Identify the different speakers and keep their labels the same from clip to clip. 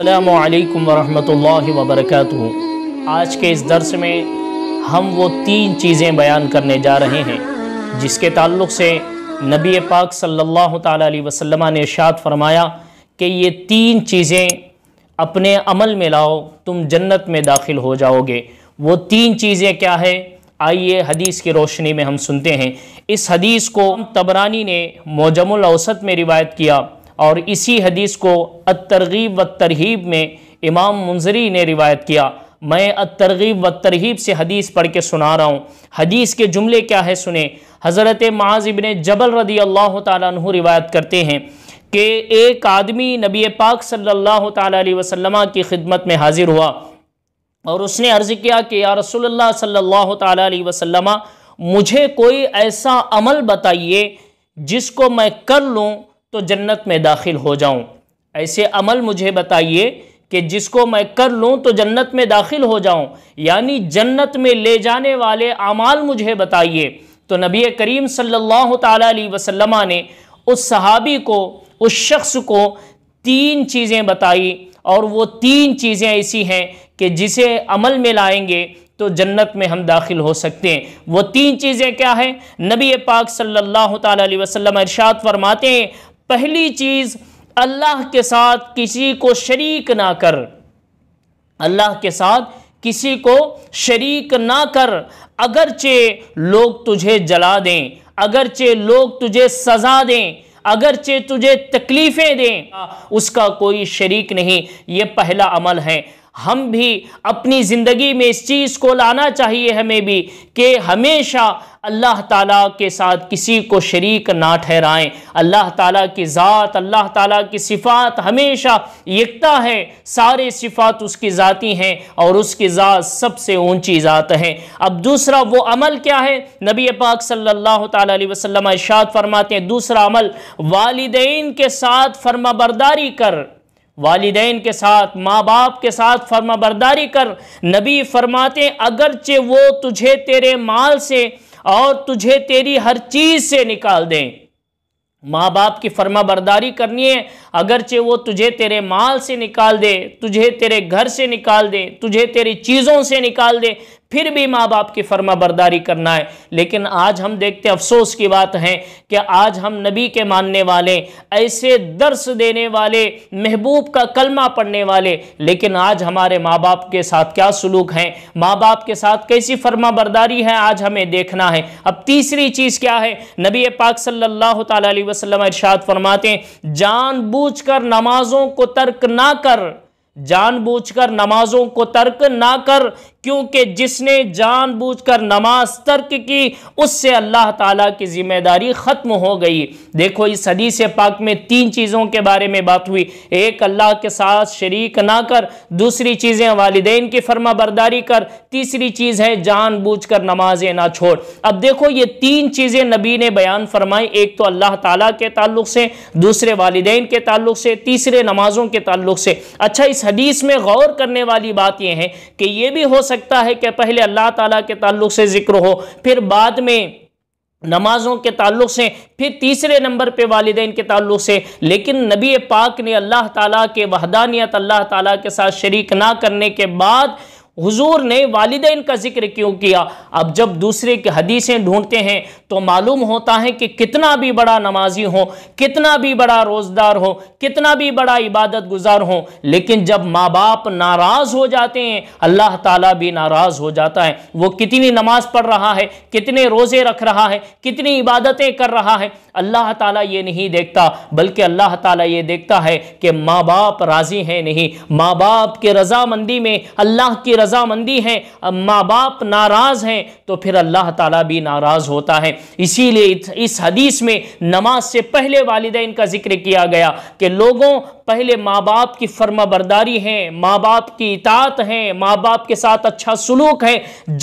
Speaker 1: अल्लाम वरहमल वबरक आज के इस दर्स में हम वो तीन चीज़ें बयान करने जा रहे हैं जिसके ताल्लुक से नबी पाक सल्लल्लाहु अलैहि वसल्लम ने इर्शाद फरमाया कि ये तीन चीज़ें अपने अमल में लाओ तुम जन्नत में दाखिल हो जाओगे वो तीन चीज़ें क्या है आइए हदीस की रोशनी में हम सुनते हैं इस हदीस को तबरानी ने मोजमुल औसत में रिवायत किया और इसी हदीस को अतरगीब व तरहीब में इमाम मुंजरी ने रिवायत किया मैं अतरगीब व तरहीब से हदीस पढ़ के सुना रहा हूँ हदीस के जुमले क्या है सुने हज़रत माज जबल रदी अल्लाह तु रिवायत करते हैं कि एक आदमी नबी पाक सल्लल्लाहु अलैहि वसल्लम की खिदमत में हाजिर हुआ और उसने अर्ज़ किया कि या रसोल्ला सल्ला अलैहि वसल्लम मुझे कोई ऐसा अमल बताइए जिसको मैं कर लूँ तो जन्नत में दाखिल हो जाऊं ऐसे अमल मुझे बताइए कि जिसको मैं कर लूं तो जन्नत में दाखिल हो जाऊं यानी जन्नत में ले जाने वाले अमाल मुझे बताइए तो नबी करीम सल्लल्लाहु अलैहि वसल्लम ने उस सहाबी को उस शख्स को तीन चीज़ें बताई और वो तीन चीज़ें ऐसी हैं कि जिसे अमल में लाएंगे तो जन्नत में हम दाखिल हो सकते हैं वो तीन चीज़ें क्या हैं नबी पाक सल्लल्लाहु अलैहि वसल्लम इरशाद फरमाते हैं पहली चीज़ अल्लाह के साथ किसी को शरीक ना कर अल्लाह के साथ किसी को शरीक ना कर अगरचे लोग तुझे जला दें अगरचे लोग तुझे सज़ा दें अगरचे तुझे तकलीफ़ें दें उसका कोई शरीक नहीं ये पहला अमल है हम भी अपनी ज़िंदगी में इस चीज़ को लाना चाहिए हमें भी कि हमेशा अल्लाह ताला के साथ किसी को शरीक ना ठहराएं अल्लाह ताला की ज़ात अल्लाह ताला की सिफ़ात हमेशा यकता है सारे सिफ़ात उसकी ज़ाती हैं और उसकी ज़ात सबसे ऊंची ज़ात है अब दूसरा वो अमल क्या है नबी पाक सल्लल्लाहु अलैहि वसल्लम इरशाद फरमाते हैं दूसरा अमल वालदेन के साथ फर्माबरदारी कर वालदेन के साथ माँ बाप के साथ फर्मा बरदारी कर नबी फरमाते अगरचे वो तुझे तेरे माल से और तुझे तेरी हर चीज़ से निकाल दें माँ बाप की फर्मा बरदारी करनी है अगरचे वो तुझे तेरे माल से निकाल दे तुझे तेरे घर से निकाल दे तुझे तेरी चीज़ों से निकाल दे फिर भी माँ बाप की फर्मा बरदारी करना है लेकिन आज हम देखते अफसोस की बात है कि आज हम नबी के मानने वाले ऐसे दर्स देने वाले महबूब का कलमा पढ़ने वाले लेकिन आज हमारे माँ बाप के साथ क्या सलूक है माँ बाप के साथ कैसी फर्मा बरदारी है आज हमें देखना है अब तीसरी चीज़ क्या है नबी पाक सल्लल्लाहु अलैहि वसल्लम इरशाद फरमाते हैं कर नमाजों को तर्क ना कर जानबूझकर नमाजों को तर्क ना कर क्योंकि जिसने जानबूझकर नमाज तर्क की उससे अल्लाह ताला की जिम्मेदारी ख़त्म हो गई देखो इस हदीस पाक में तीन चीज़ों के बारे में बात हुई एक अल्लाह के साथ शरीक ना कर दूसरी चीज़ें वालदेन की फर्मा बरदारी कर तीसरी चीज़ है जानबूझकर नमाजें ना छोड़ अब देखो ये तीन चीज़ें नबी ने बयान फरमाई एक तो अल्लाह ताला के ताल्लुक से दूसरे वालदेन के ताल्लुक से तीसरे नमाजों के ताल्लुक से अच्छा इस हदीस में गौर करने वाली बात यह है कि यह भी हो सकता सकता है कि पहले अल्लाह ताला के ताल्लुक से ज़िक्र हो फिर बाद में नमाज़ों के ताल्लुक से फिर तीसरे नंबर पे वालदेन के ताल्लुक से लेकिन नबी पाक ने अल्लाह ताला के वहदानियत अल्लाह ताला के साथ शरीक ना करने के बाद हुजूर ने वालदेन का जिक्र क्यों किया अब जब दूसरे की हदीसें ढूंढते हैं तो मालूम होता है कि कितना भी बड़ा नमाजी हो कितना भी बड़ा रोज़दार हो कितना भी बड़ा इबादत गुजार हो लेकिन जब माँ बाप नाराज़ हो जाते हैं अल्लाह ताला भी नाराज़ हो जाता है वो कितनी नमाज़ पढ़ रहा है कितने रोज़े रख रहा है कितनी इबादतें कर रहा है अल्लाह ताला ये नहीं देखता बल्कि अल्लाह ताला ये देखता है कि माँ बाप राज़ी हैं नहीं माँ बाप की रजामंदी में अल्लाह की रजामंदी है माँ बाप नाराज़ हैं तो फिर अल्लाह ताला भी नाराज़ होता है इसीलिए इस हदीस में नमाज से पहले वालदेन का जिक्र किया गया कि लोगों पहले माँ बाप की फर्मा बरदारी है माँ बाप की इतात है माँ बाप के साथ अच्छा सलूक है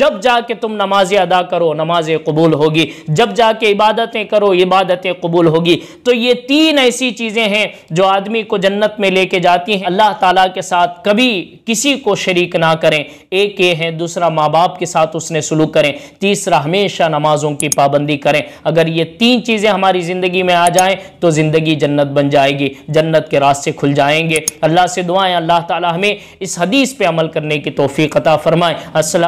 Speaker 1: जब जाके तुम नमाजें अदा करो नमाजें कबूल होगी जब जाके इबादतें करो इबादतें कबूल होगी तो ये तीन ऐसी चीज़ें हैं जो आदमी को जन्नत में लेके जाती हैं अल्लाह ताला के साथ कभी किसी को शरीक ना करें एक ये है दूसरा माँ बाप के साथ उसने सलूक करें तीसरा हमेशा नमाजों की पाबंदी करें अगर ये तीन चीज़ें हमारी ज़िंदगी में आ जाएं तो ज़िंदगी जन्नत बन जाएगी जन्नत के रास्ते खुल जाएंगे अल्लाह से दुआएं अल्लाह ताली हमें इस हदीस पर अमल करने की तोफ़ी कता फ़रमाएँ असल